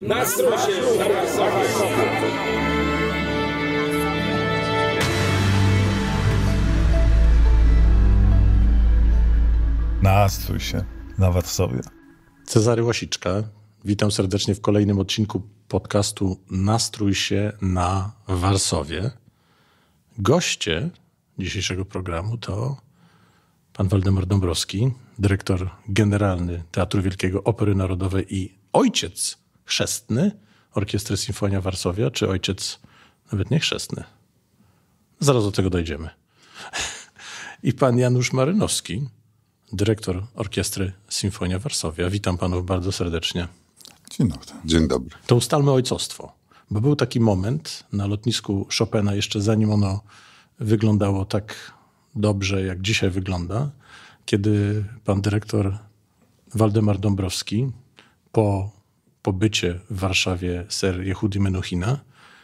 Nastrój się na Nastrój się Warsowie. Cezary Łasiczka, witam serdecznie w kolejnym odcinku podcastu Nastrój się na Warsowie. Goście dzisiejszego programu to pan Waldemar Dąbrowski, dyrektor generalny Teatru Wielkiego Opery Narodowej i ojciec chrzestny Orkiestry Symfonia Warszawia czy ojciec, nawet nie chrzestny. Zaraz do tego dojdziemy. I pan Janusz Marynowski, dyrektor Orkiestry Symfonia Warszawia. Witam panów bardzo serdecznie. Dzień dobry. Dzień dobry. To ustalmy ojcostwo, bo był taki moment na lotnisku Chopina, jeszcze zanim ono wyglądało tak dobrze, jak dzisiaj wygląda, kiedy pan dyrektor Waldemar Dąbrowski po pobycie w Warszawie ser Jehudi Menuchina,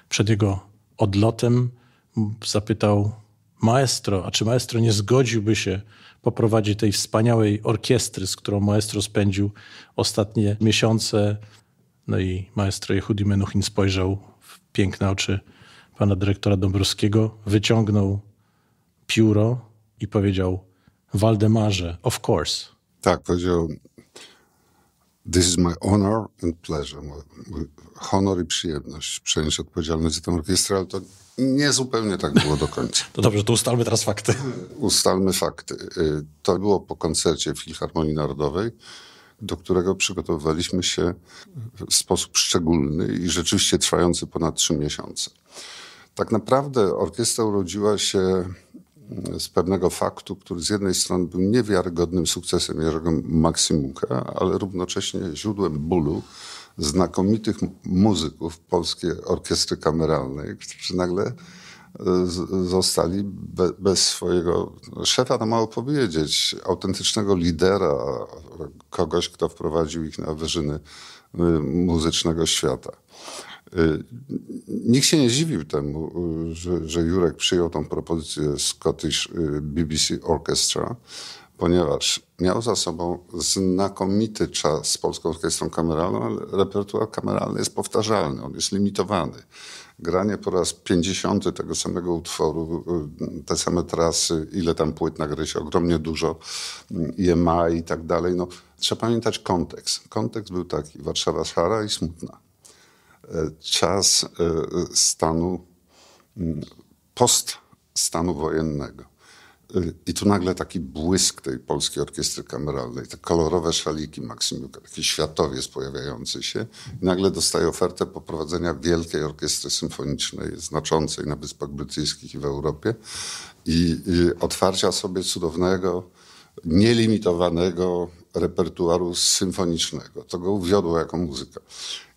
przed jego odlotem zapytał maestro, a czy maestro nie zgodziłby się poprowadzić tej wspaniałej orkiestry, z którą maestro spędził ostatnie miesiące. No i maestro Jehudi Menuchin spojrzał w piękne oczy pana dyrektora Dąbrowskiego, wyciągnął pióro i powiedział Waldemarze, of course. Tak, powiedział This is my honor and pleasure. Mój, mój honor i przyjemność przejąć odpowiedzialność za tę orkiestrę, ale to nie zupełnie tak było do końca. To dobrze, to ustalmy teraz fakty. Ustalmy fakty. Y, to było po koncercie Filharmonii Narodowej, do którego przygotowywaliśmy się w sposób szczególny i rzeczywiście trwający ponad trzy miesiące. Tak naprawdę orkiestra urodziła się z pewnego faktu, który z jednej strony był niewiarygodnym sukcesem Jerzego Maksymuka, ale równocześnie źródłem bólu znakomitych muzyków Polskiej Orkiestry Kameralnej, którzy nagle e, zostali be, bez swojego szefa, to no, mało powiedzieć, autentycznego lidera, kogoś, kto wprowadził ich na wyżyny e, muzycznego świata. Y, nikt się nie dziwił temu, y, że, że Jurek przyjął tą propozycję Scottish y, BBC Orchestra, ponieważ miał za sobą znakomity czas z Polską Orkiestrą Kameralną, ale repertuar kameralny jest powtarzalny, on jest limitowany. Granie po raz 50 tego samego utworu, te same trasy, ile tam płyt nagry się, ogromnie dużo, EMI i tak dalej. No, trzeba pamiętać kontekst. Kontekst był taki, Warszawa szara i smutna. E, czas e, stanu, post stanu wojennego. E, I tu nagle taki błysk tej Polskiej Orkiestry Kameralnej, te kolorowe szaliki Maksymiuka, taki światowiec pojawiający się. I nagle dostaje ofertę poprowadzenia Wielkiej Orkiestry Symfonicznej, znaczącej na Wyspach Brytyjskich i w Europie. I, i otwarcia sobie cudownego, nielimitowanego repertuaru symfonicznego. To go uwiodło jako muzyka.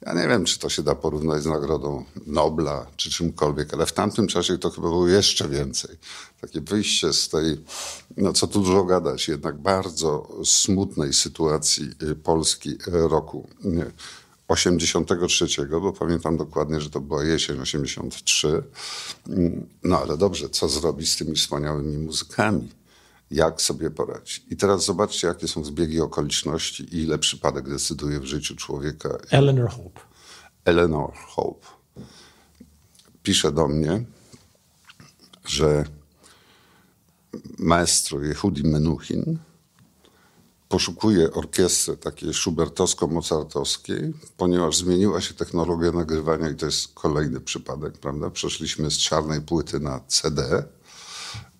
Ja nie wiem, czy to się da porównać z Nagrodą Nobla czy czymkolwiek, ale w tamtym czasie to chyba było jeszcze więcej. Takie wyjście z tej, no co tu dużo gadać, jednak bardzo smutnej sytuacji y, Polski y, roku 83, bo pamiętam dokładnie, że to była jesień 83. Mm, no ale dobrze, co zrobić z tymi wspaniałymi muzykami? jak sobie poradzić? I teraz zobaczcie, jakie są zbiegi okoliczności i ile przypadek decyduje w życiu człowieka. Eleanor Hope. Eleanor Hope pisze do mnie, że maestro Jehudi Menuhin poszukuje orkiestry takiej schubertowsko-mozartowskiej, ponieważ zmieniła się technologia nagrywania i to jest kolejny przypadek, prawda? Przeszliśmy z czarnej płyty na CD,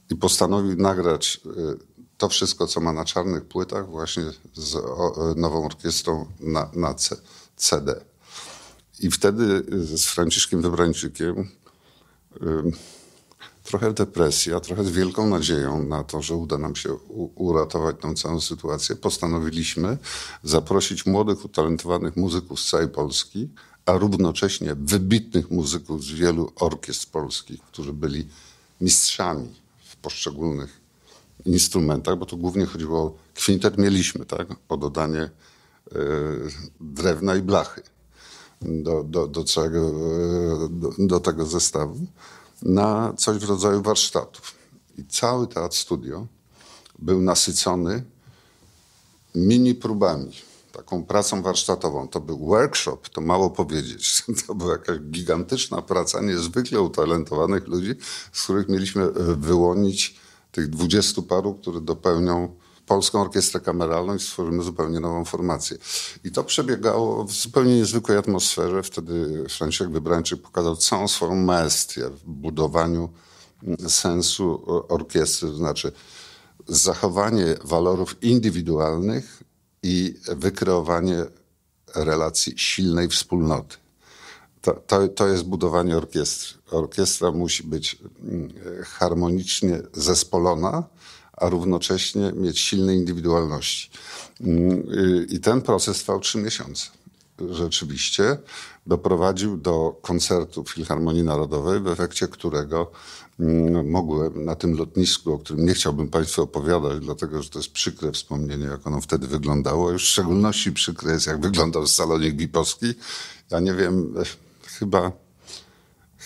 i postanowił nagrać y, to wszystko, co ma na czarnych płytach, właśnie z e, nową orkiestrą na, na CD. I wtedy y, z Franciszkiem Wybrańczykiem y, trochę depresja, trochę z wielką nadzieją na to, że uda nam się uratować tą całą sytuację, postanowiliśmy zaprosić młodych, utalentowanych muzyków z całej Polski, a równocześnie wybitnych muzyków z wielu orkiestr polskich, którzy byli mistrzami poszczególnych instrumentach, bo tu głównie chodziło o kwintet mieliśmy, tak? O dodanie e, drewna i blachy do, do, do, całego, e, do, do tego zestawu na coś w rodzaju warsztatów. I cały teatr studio był nasycony mini próbami taką pracą warsztatową. To był workshop, to mało powiedzieć. To była jakaś gigantyczna praca niezwykle utalentowanych ludzi, z których mieliśmy e, wyłonić tych dwudziestu paru, które dopełnią Polską Orkiestrę Kameralną i stworzymy zupełnie nową formację. I to przebiegało w zupełnie niezwykłej atmosferze. Wtedy Franciszek Wybrańczyk pokazał całą swoją maestię w budowaniu mm, sensu orkiestry, to znaczy zachowanie walorów indywidualnych i wykreowanie relacji silnej wspólnoty. To, to, to, jest budowanie orkiestry. Orkiestra musi być mm, harmonicznie zespolona, a równocześnie mieć silne indywidualności. Mm, y, I ten proces trwał trzy miesiące rzeczywiście doprowadził do koncertu Filharmonii Narodowej, w efekcie którego mogłem mm, na tym lotnisku, o którym nie chciałbym Państwu opowiadać, dlatego że to jest przykre wspomnienie, jak ono wtedy wyglądało. Już w szczególności przykre jest, jak wyglądał salonik Bipowski. Ja nie wiem, e, chyba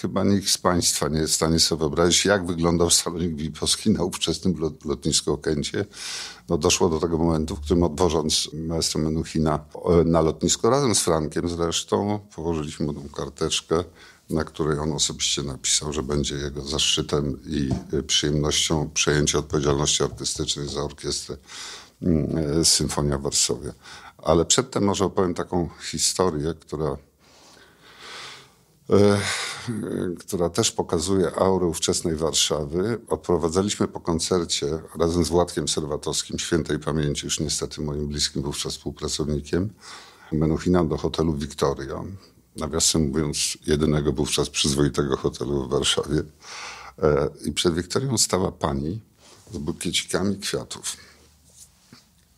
chyba nikt z Państwa nie jest w stanie sobie wyobrazić, jak wyglądał salonik Wipowski na ówczesnym lotnisku Okęcie. No doszło do tego momentu, w którym odwożąc maestro Menuchina e, na lotnisko, razem z Frankiem zresztą, położyliśmy mu tą karteczkę, na której on osobiście napisał, że będzie jego zaszczytem i e, przyjemnością przejęcie odpowiedzialności artystycznej za orkiestrę mm, e, Symfonia Warszawy. Ale przedtem może opowiem taką historię, która która też pokazuje aurę ówczesnej Warszawy, odprowadzaliśmy po koncercie razem z Władkiem Serwatowskim, świętej pamięci, już niestety moim bliskim wówczas współpracownikiem, Menuchina do hotelu Victoria. Nawiasem mówiąc, jedynego wówczas przyzwoitego hotelu w Warszawie. E, I przed Wiktorią stała pani z bukiecikami kwiatów.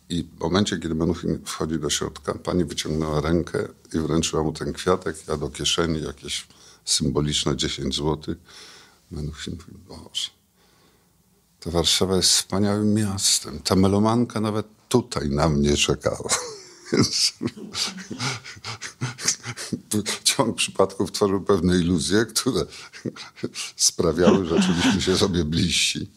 I w momencie, kiedy Menuchin wchodzi do środka, pani wyciągnęła rękę i wręczyła mu ten kwiatek, a do kieszeni jakieś symboliczne 10 zł. Menuchin mówi, Boże, ta Warszawa jest wspaniałym miastem. Ta melomanka nawet tutaj na mnie czekała. Ciąg przypadków tworzył pewne iluzje, które sprawiały, że czuliśmy się sobie bliżsi.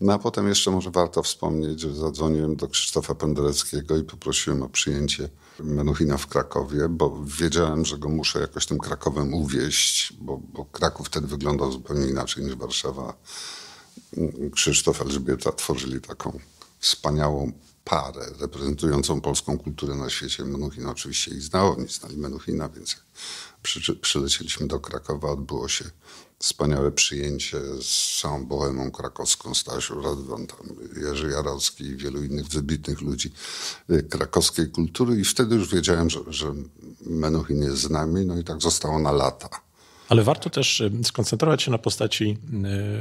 No a potem jeszcze może warto wspomnieć, że zadzwoniłem do Krzysztofa Pendereckiego i poprosiłem o przyjęcie Menuchina w Krakowie, bo wiedziałem, że go muszę jakoś tym Krakowem uwieść, bo, bo Kraków wtedy wyglądał zupełnie inaczej niż Warszawa. Krzysztof, Elżbieta tworzyli taką wspaniałą parę reprezentującą polską kulturę na świecie. Menuchin oczywiście ich znał, nie znali Menuchina, więc przy, przylecieliśmy do Krakowa, odbyło się wspaniałe przyjęcie z całą bohemą krakowską, Stasiu Radwan, tam Jerzy Jarowski i wielu innych wybitnych ludzi e, krakowskiej kultury i wtedy już wiedziałem, że, że Menuchin jest z nami, no i tak zostało na lata. Ale warto też y, skoncentrować się na postaci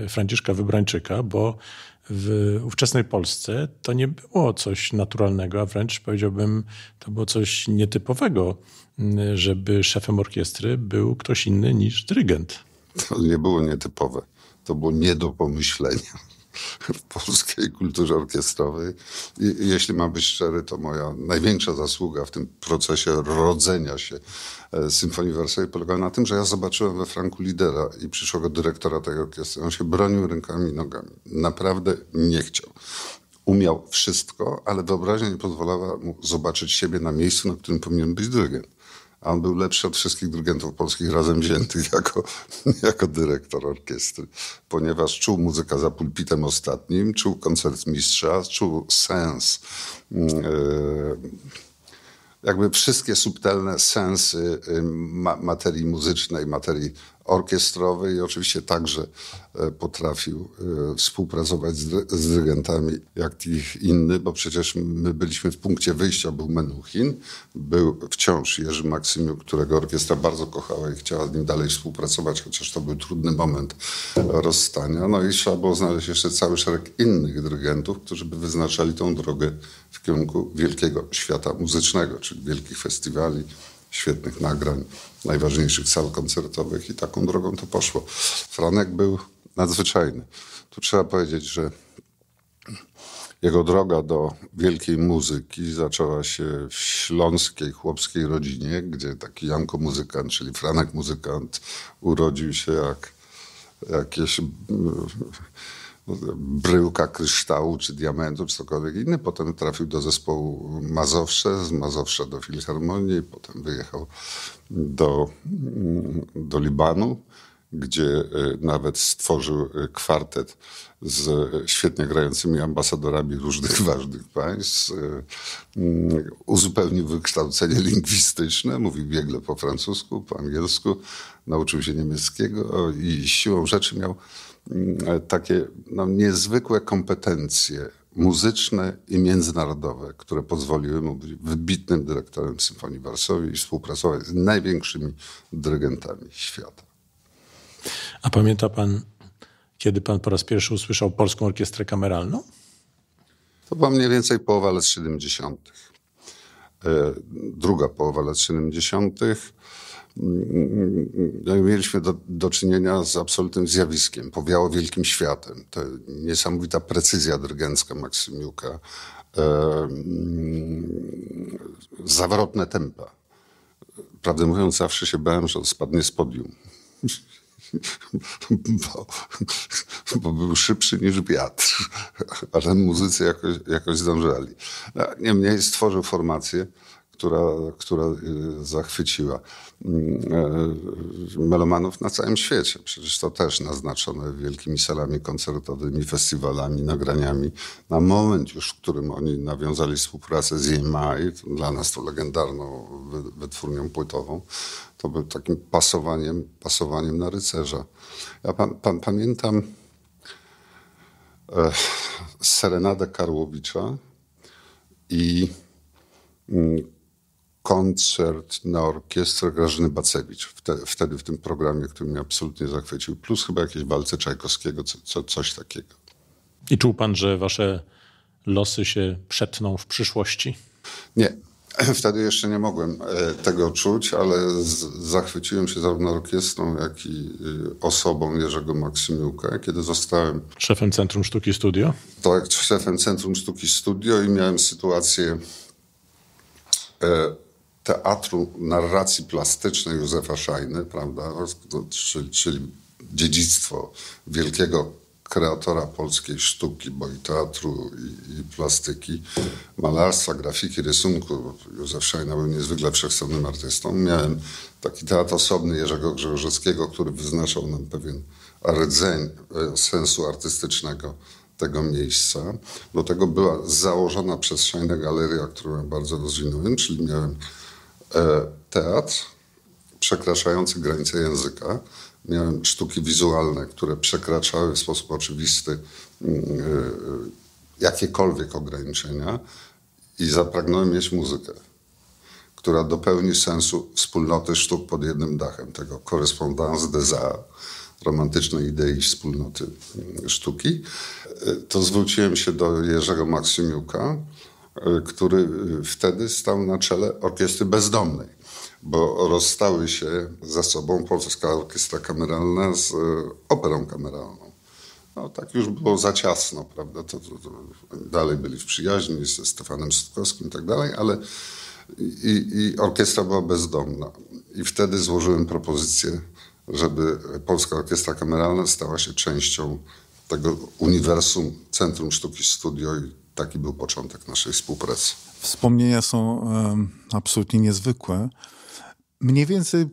y, Franciszka Wybrańczyka, bo w ówczesnej Polsce to nie było coś naturalnego, a wręcz powiedziałbym, to było coś nietypowego, y, żeby szefem orkiestry był ktoś inny niż dyrygent. To nie było nietypowe, to było nie do pomyślenia w polskiej kulturze orkiestrowej. I, jeśli mam być szczery, to moja największa zasługa w tym procesie rodzenia się e, Symfonii Wersowej polegała na tym, że ja zobaczyłem we Franku lidera i przyszłego dyrektora tej orkiestry. On się bronił rękami i nogami. Naprawdę nie chciał umiał wszystko, ale wyobraźnia nie pozwalała mu zobaczyć siebie na miejscu, na którym powinien być dyrygent a on był lepszy od wszystkich dyrygentów polskich razem wziętych jako, jako dyrektor orkiestry, ponieważ czuł muzykę za pulpitem ostatnim, czuł koncert mistrza, czuł sens. Mm, e, jakby wszystkie subtelne sensy y, materii muzycznej, materii orkiestrowy i oczywiście także e, potrafił e, współpracować z, dyrygentami jak ich inny, bo przecież my byliśmy w punkcie wyjścia, był Menuchin, był wciąż Jerzy Maksymiuk, którego orkiestra bardzo kochała i chciała z nim dalej współpracować, chociaż to był trudny moment rozstania. No i trzeba było znaleźć jeszcze cały szereg innych dyrygentów, którzy by wyznaczali tą drogę w kierunku wielkiego świata muzycznego, czyli wielkich festiwali, świetnych nagrań, najważniejszych sal koncertowych i taką drogą to poszło. Franek był nadzwyczajny. Tu trzeba powiedzieć, że jego droga do wielkiej muzyki zaczęła się w śląskiej chłopskiej rodzinie, gdzie taki Janko muzykant, czyli Franek muzykant, urodził się jak jakieś bryłka kryształu, czy diamentu, czy cokolwiek inny. Potem trafił do zespołu Mazowsze, z Mazowsza do Filharmonii, potem wyjechał do, do Libanu, gdzie e, nawet stworzył e, kwartet z e, świetnie grającymi ambasadorami różnych ważnych państw. Mm, uzupełnił wykształcenie lingwistyczne, mówił biegle po francusku, po angielsku, nauczył się niemieckiego i siłą rzeczy miał E, takie no, niezwykłe kompetencje muzyczne i międzynarodowe, które pozwoliły mu być wybitnym dyrektorem Symfonii Warszawy i współpracować z największymi dyrygentami świata. A pamięta pan, kiedy pan po raz pierwszy usłyszał Polską Orkiestrę Kameralną? To była mniej więcej połowa lat 70. E, druga połowa lat 70 mieliśmy do, do, czynienia z absolutnym zjawiskiem. Powiało wielkim światem. To niesamowita precyzja drygencka Maksymiuka. E, mm, zawrotne tempa. Prawdę mówiąc, zawsze się bałem, że on spadnie z podium. Bo, bo, był szybszy niż wiatr, ale muzycy jakoś, jakoś zdążali. E, Niemniej stworzył formację, która, która y, zachwyciła mm, e, melomanów na całym świecie. Przecież to też naznaczone wielkimi salami koncertowymi, festiwalami, nagraniami. Na moment już, w którym oni nawiązali współpracę z EMI, dla nas to legendarną wytwórnią płytową, to był takim pasowaniem, pasowaniem na rycerza. Ja pan, pan, pamiętam e, Serenadę Karłowicza i mm, koncert na orkiestrę Grażyny Bacewicz, wtedy, wtedy w tym programie, który mnie absolutnie zachwycił, plus chyba jakieś walce Czajkowskiego, co, co, coś takiego. I czuł pan, że wasze losy się przetną w przyszłości? Nie. Wtedy jeszcze nie mogłem e, tego czuć, ale z, zachwyciłem się zarówno orkiestrą, jak i y, osobą Jerzego Maksymiuka, kiedy zostałem... Szefem Centrum Sztuki Studio? Tak, szefem Centrum Sztuki Studio i miałem sytuację... E, teatru narracji plastycznej Józefa Szajny, prawda? Czyli, czyli dziedzictwo wielkiego kreatora polskiej sztuki, bo i teatru, i, i, plastyki, malarstwa, grafiki, rysunku. Józef Szajna był niezwykle wszechstronnym artystą. Miałem taki teatr osobny Jerzego Grzegorzewskiego, który wyznaczał nam pewien rdzeń e, sensu artystycznego tego miejsca. Do tego była założona przez Szajnę galeria, którą ja bardzo rozwinąłem, czyli miałem E, teatr przekraczający granice języka. Miałem sztuki wizualne, które przekraczały w sposób oczywisty mm, e, jakiekolwiek ograniczenia i zapragnąłem mieć muzykę, która dopełni sensu wspólnoty sztuk pod jednym dachem, tego correspondance des arts, romantycznej idei wspólnoty mm, sztuki. E, to zwróciłem się do Jerzego Maksymiuka, Y, który y, wtedy stał na czele orkiestry bezdomnej, bo rozstały się za sobą Polska Orkiestra Kameralna z y, operą kameralną. No, tak już było za ciasno, prawda? To, to, to dalej byli w przyjaźni ze Stefanem Sutkowskim i tak dalej, ale i, i orkiestra była bezdomna. I wtedy złożyłem propozycję, żeby Polska Orkiestra Kameralna stała się częścią tego uniwersum Centrum Sztuki Studio i taki był początek naszej współpracy. Wspomnienia są absolutnie niezwykłe. Mniej więcej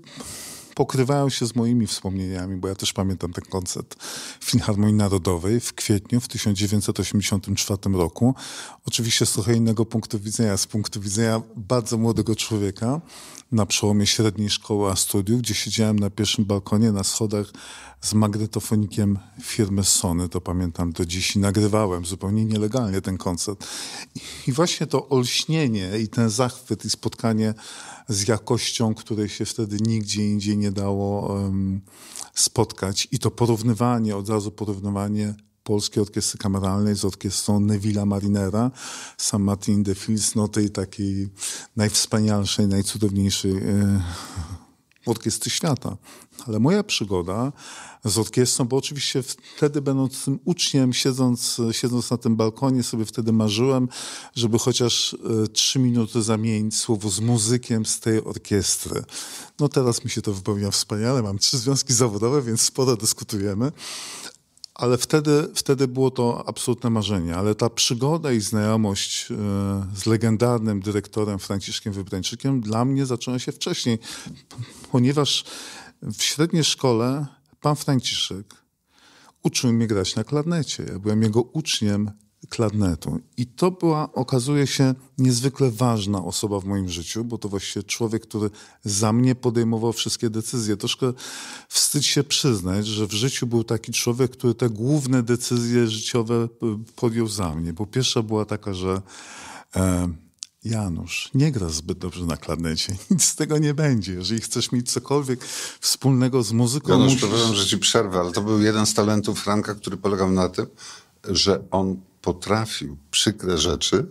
pokrywają się z moimi wspomnieniami, bo ja też pamiętam ten koncert Filharmonii Narodowej w kwietniu w 1984 roku. Oczywiście z trochę innego punktu widzenia, z punktu widzenia bardzo młodego człowieka na przełomie średniej szkoły a studiów, gdzie siedziałem na pierwszym balkonie na schodach z magnetofonikiem firmy Sony, to pamiętam do dziś i nagrywałem zupełnie nielegalnie ten koncert. I właśnie to olśnienie i ten zachwyt i spotkanie z jakością, której się wtedy nigdzie indziej nie dało um, spotkać. I to porównywanie, od razu porównywanie Polskiej Orkiestry Kameralnej z orkiestrą Neville'a Marinera, Sam Martin de Fils, no tej takiej najwspanialszej, najcudowniejszej e, orkiestry świata. Ale moja przygoda z orkiestrą, no bo oczywiście wtedy będąc tym uczniem, siedząc, siedząc na tym balkonie, sobie wtedy marzyłem, żeby chociaż e, trzy minuty zamienić słowo z muzykiem z tej orkiestry. No teraz mi się to wypełnia wspaniale, mam trzy związki zawodowe, więc sporo dyskutujemy, ale wtedy, wtedy było to absolutne marzenie, ale ta przygoda i znajomość e, z legendarnym dyrektorem Franciszkiem Wybrańczykiem dla mnie zaczęła się wcześniej, ponieważ w średniej szkole pan Franciszek uczył mnie grać na klarnecie. Ja byłem jego uczniem klarnetu. I to była, okazuje się, niezwykle ważna osoba w moim życiu, bo to właśnie człowiek, który za mnie podejmował wszystkie decyzje. Troszkę wstyd się przyznać, że w życiu był taki człowiek, który te główne decyzje życiowe y, podjął za mnie. Bo pierwsza była taka, że e, Janusz, nie grasz zbyt dobrze na klarnecie. Nic z tego nie będzie. Jeżeli chcesz mieć cokolwiek wspólnego z muzyką... Janusz, musisz... przepraszam, że ci przerwę, ale to był jeden z talentów Franka, który polegał na tym, że on potrafił przykre rzeczy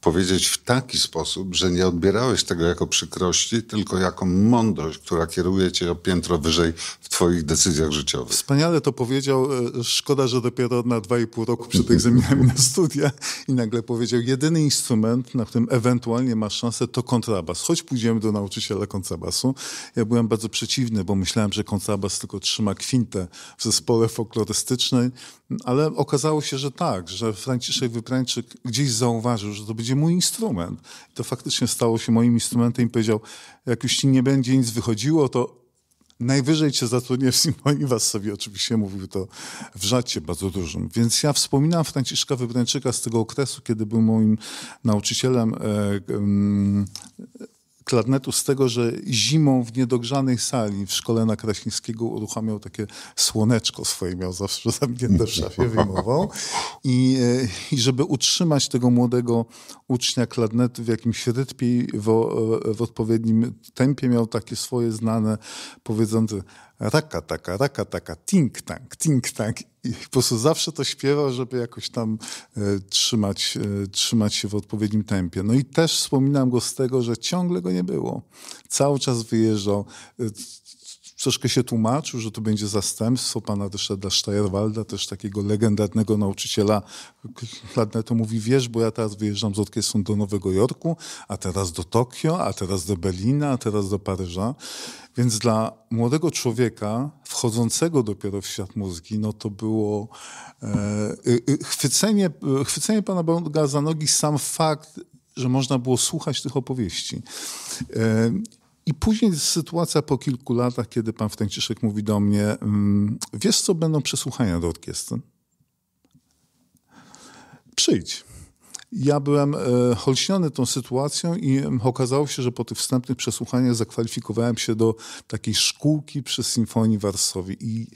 powiedzieć w taki sposób, że nie odbierałeś tego jako przykrości, tylko jako mądrość, która kieruje cię o piętro wyżej w twoich decyzjach życiowych. Wspaniale to powiedział. E, szkoda, że dopiero na dwa i pół roku przed egzaminem na studia i nagle powiedział, jedyny instrument, na którym ewentualnie masz szansę, to kontrabas. Choć pójdziemy do nauczyciela kontrabasu. Ja byłem bardzo przeciwny, bo myślałem, że kontrabas tylko trzyma kwintę w zespole folklorystycznej ale okazało się, że tak, że Franciszek Wyprańczyk gdzieś zauważył, że to będzie mój instrument. I to faktycznie stało się moim instrumentem i powiedział, jak już ci nie będzie nic wychodziło, to najwyżej cię zatrudnię w i Was sobie oczywiście mówił to w żacie bardzo dużym. Więc ja wspominam Franciszka Wybrańczyka z tego okresu, kiedy był moim nauczycielem e, e, klarnetu z tego, że zimą w niedogrzanej sali w szkole na Kraśnickiego uruchamiał takie słoneczko swoje, miał zawsze zamknięte w szafie, wyjmował. I, e, I żeby utrzymać tego młodego ucznia klarnetu w jakimś rytmie w, e, w odpowiednim tempie, miał takie swoje znane powiedzące taka, taka, taka, taka, think tank, think tank. I po prostu zawsze to śpiewał, żeby jakoś tam e, trzymać, e, trzymać się w odpowiednim tempie. No i też wspominam go z tego, że ciągle go nie było. Cały czas wyjeżdżał. E, troszkę się tłumaczył, że to będzie zastępstwo pana Ryszarda Steierwalda, też takiego legendarnego nauczyciela to Mówi, wiesz, bo ja teraz wyjeżdżam z orkiestrą do Nowego Jorku, a teraz do Tokio, a teraz do Berlina, a teraz do Paryża. Więc dla młodego człowieka, wchodzącego dopiero w świat muzyki, no to było e, y, y, chwycenie, y, chwycenie pana Bonga za nogi sam fakt, że można było słuchać tych opowieści. E, i później jest sytuacja po kilku latach, kiedy pan Franciszek mówi do mnie, mm, wiesz co, będą przesłuchania do orkiestry? Przyjdź. Ja byłem e, tą sytuacją i mm, okazało się, że po tych wstępnych przesłuchaniach zakwalifikowałem się do takiej szkółki przy Symfonii Warszawy. I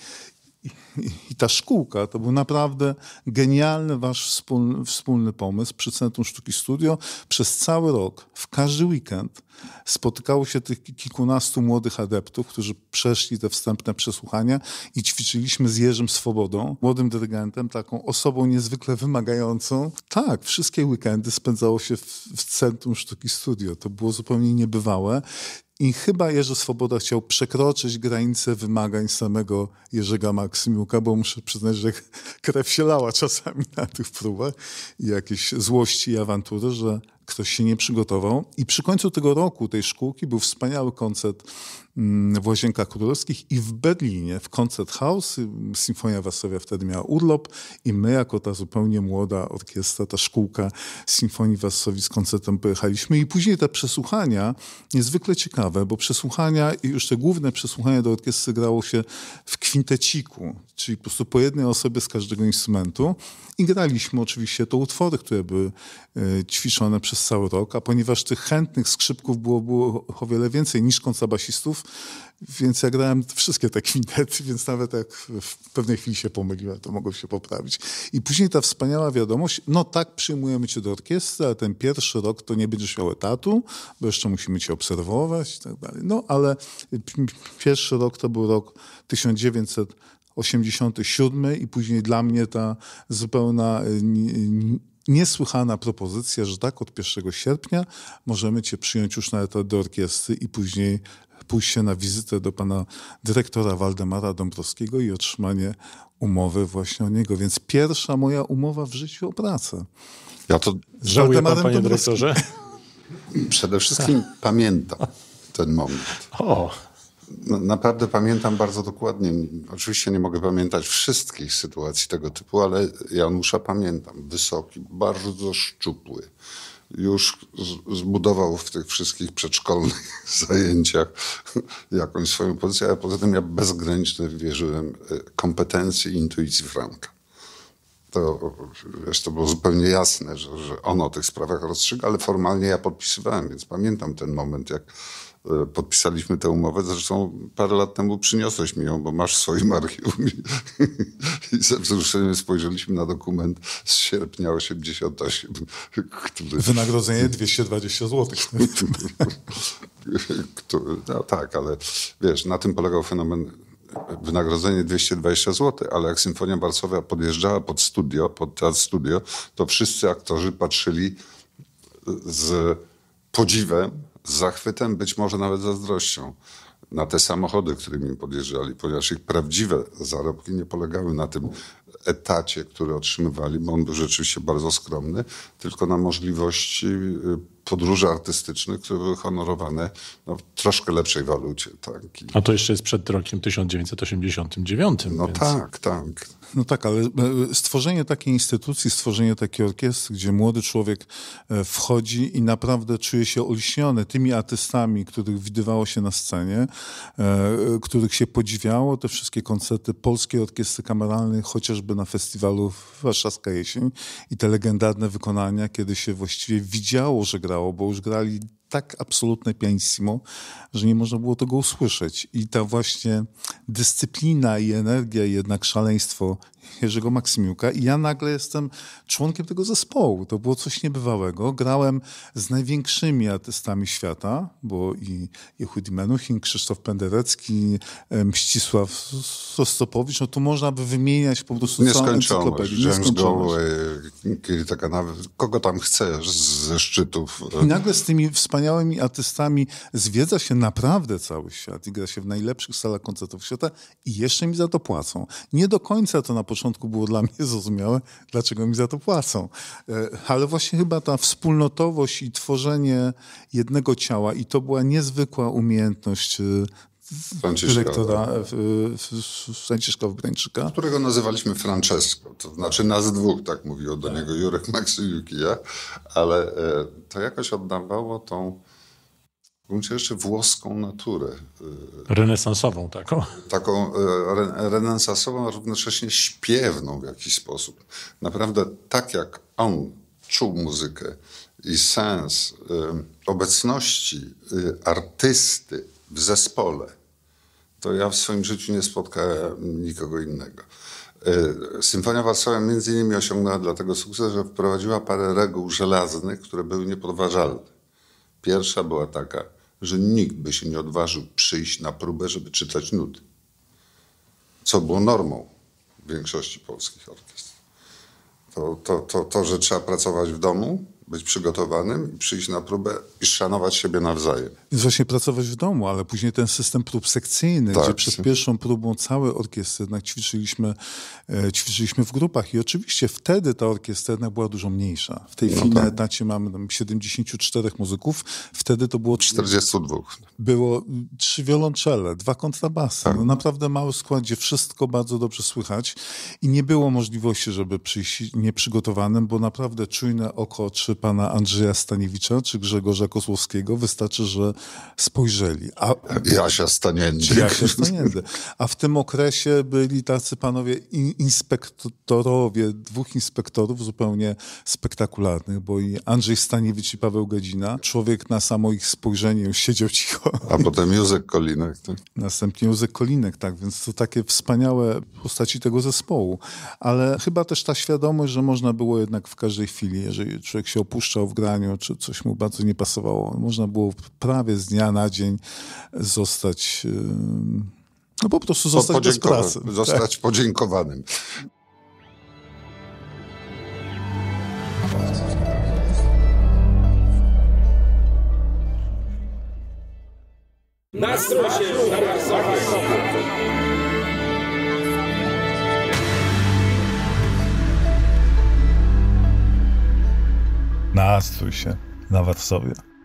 i ta szkółka to był naprawdę genialny wasz wspólny, wspólny pomysł przy Centrum Sztuki Studio. Przez cały rok, w każdy weekend spotykało się tych kilkunastu młodych adeptów, którzy przeszli te wstępne przesłuchania i ćwiczyliśmy z Jerzym Swobodą, młodym dyrygentem, taką osobą niezwykle wymagającą. Tak, wszystkie weekendy spędzało się w, w Centrum Sztuki Studio. To było zupełnie niebywałe i chyba Jerzy Swoboda chciał przekroczyć granice wymagań samego Jerzego Maksymiuka, bo muszę przyznać, że krew się lała czasami na tych próbach i jakieś złości i awantury, że ktoś się nie przygotował. I przy końcu tego roku tej szkółki był wspaniały koncert Mm, w Łazienkach Królewskich i w Berlinie, w Concert House. Symfonia Warszawia wtedy miała urlop i my, jako ta zupełnie młoda orkiestra, ta szkółka Symfonii Warszawi z koncertem pojechaliśmy. I później te przesłuchania, niezwykle ciekawe, bo przesłuchania i już te główne przesłuchania do orkiestry grało się w kwinteciku, czyli po prostu po jednej osobie z każdego instrumentu. I graliśmy oczywiście te utwory, które były e, ćwiczone przez cały rok, a ponieważ tych chętnych skrzypków było, było o wiele więcej niż koncabasistów, więc ja grałem wszystkie te kwintety, więc nawet jak w pewnej chwili się pomyliłem, to mogłem się poprawić. I później ta wspaniała wiadomość, no tak, przyjmujemy cię do orkiestry, ale ten pierwszy rok to nie będziesz miał etatu, bo jeszcze musimy cię obserwować i tak dalej. No ale pierwszy rok to był rok 1987 i później dla mnie ta zupełna y, y, niesłychana propozycja, że tak od 1 sierpnia możemy cię przyjąć już na etat do orkiestry i później się na wizytę do pana dyrektora Waldemara Dąbrowskiego i otrzymanie umowy właśnie o niego. Więc pierwsza moja umowa w życiu o pracę. Ja to żałuję pan, panie dyrektorze. Przede wszystkim pamiętam ten moment. O. No, naprawdę pamiętam bardzo dokładnie. Oczywiście nie mogę pamiętać wszystkich sytuacji tego typu, ale Janusza pamiętam. Wysoki, bardzo szczupły już zbudował w tych wszystkich przedszkolnych zajęciach jakąś swoją pozycję, ale poza tym ja bezgranicznie wierzyłem e, kompetencji i intuicji Franka. To, wiesz, to było zupełnie jasne, że, że on o tych sprawach rozstrzyga, ale formalnie ja podpisywałem, więc pamiętam ten moment, jak E, podpisaliśmy tę umowę. Zresztą parę lat temu przyniosłeś mi ją, bo masz w swoim archiwum. I ze wzruszeniem spojrzeliśmy na dokument z sierpnia 88. Który... Wynagrodzenie 220 zł. który, no tak, ale wiesz, na tym polegał fenomen wynagrodzenie 220 zł, ale jak Symfonia Warszawa podjeżdżała pod studio, pod teatr studio, to wszyscy aktorzy patrzyli z podziwem zachwytem, być może nawet zazdrością na te samochody, którymi podjeżdżali, ponieważ ich prawdziwe zarobki nie polegały na tym etacie, który otrzymywali, bo on był rzeczywiście bardzo skromny, tylko na możliwości y, podróży artystycznych, które były honorowane no, w troszkę lepszej walucie. Tak. I... A to jeszcze jest przed rokiem 1989. No więc... tak, tak. No tak, ale e, stworzenie takiej instytucji, stworzenie takiej orkiestry, gdzie młody człowiek e, wchodzi i naprawdę czuje się olśniony tymi artystami, których widywało się na scenie, e, których się podziwiało, te wszystkie koncerty Polskiej Orkiestry Kameralnej, chociażby na festiwalu Warszawska Jesień i te legendarne wykonania, kiedy się właściwie widziało, że gra wyglądało, bo już grali tak absolutne pianissimo, że nie można było tego usłyszeć. I ta właśnie dyscyplina i energia, i jednak szaleństwo Jerzego Maksymiuka. I ja nagle jestem członkiem tego zespołu. To było coś niebywałego. Grałem z największymi artystami świata, bo i Jehudi Menuchin, Krzysztof Penderecki, Mścisław Sostopowicz, no tu można by wymieniać po prostu Nieskończoność. James Galway, Kirita Kanawy, kogo tam chcesz ze szczytów. I nagle z tymi wspaniałymi wspaniałymi artystami zwiedza się naprawdę cały świat i gra się w najlepszych salach koncertów świata i jeszcze mi za to płacą. Nie do końca to na początku było dla mnie zrozumiałe, dlaczego mi za to płacą. E, ale właśnie chyba ta wspólnotowość i tworzenie jednego ciała i to była niezwykła umiejętność e, Franciszka, dyrektora tak. Franciszka Wbrańczyka. Którego nazywaliśmy Francesco, to znaczy nas dwóch, tak mówił do tak. niego Jurek Maksyjuk i ja, ale e, to jakoś oddawało tą w gruncie włoską naturę. E, renesansową taką. Taką e, re, renesansową, a równocześnie śpiewną w jakiś sposób. Naprawdę tak jak on czuł muzykę i sens obecności artysty w zespole, to ja w swoim życiu nie spotkałem nikogo innego. E, Symfonia Warszawa między innymi osiągnęła dlatego sukces, że wprowadziła parę reguł żelaznych, które były niepodważalne. Pierwsza była taka, że nikt by się nie odważył przyjść na próbę, żeby czytać nuty. Co było normą w większości polskich orkiestr. To, to, to, to że trzeba pracować w domu, być przygotowanym przyjść na próbę i szanować siebie nawzajem. Więc właśnie pracować w domu, ale później ten system prób sekcyjnych, tak. gdzie przez pierwszą próbą całe orkiestry jednak ćwiczyliśmy, e, ćwiczyliśmy w grupach i oczywiście wtedy ta orkiestra jednak była dużo mniejsza. W tej no chwili tak. na etacie mamy 74 muzyków, wtedy to było... 42. Było y, trzy wiolonczele, dwa kontrabasy, tak. no naprawdę mały skład, gdzie wszystko bardzo dobrze słychać i nie było możliwości, żeby przyjść nieprzygotowanym, bo naprawdę czujne oko, czy pana Andrzeja Staniewicza, czy Grzegorza Kosłowskiego, wystarczy, że spojrzeli. A, Jasia Staniędzy. Jasia Staniędzy. A w tym okresie byli tacy panowie inspektorowie, dwóch inspektorów zupełnie spektakularnych, bo i Andrzej Staniewicz i Paweł Gadzina. Człowiek na samo ich spojrzenie już siedział cicho. A potem Józek Kolinek. Tak? Następnie Józek Kolinek, tak, więc to takie wspaniałe postaci tego zespołu. Ale chyba też ta świadomość, że można było jednak w każdej chwili, jeżeli człowiek się dopuszczał w graniu, czy coś mu bardzo nie pasowało. Można było prawie z dnia na dzień zostać, no po prostu zostać bez pracy. Tak. Zostać tak. podziękowanym. Nastrój się, nastroj się na Warsowie.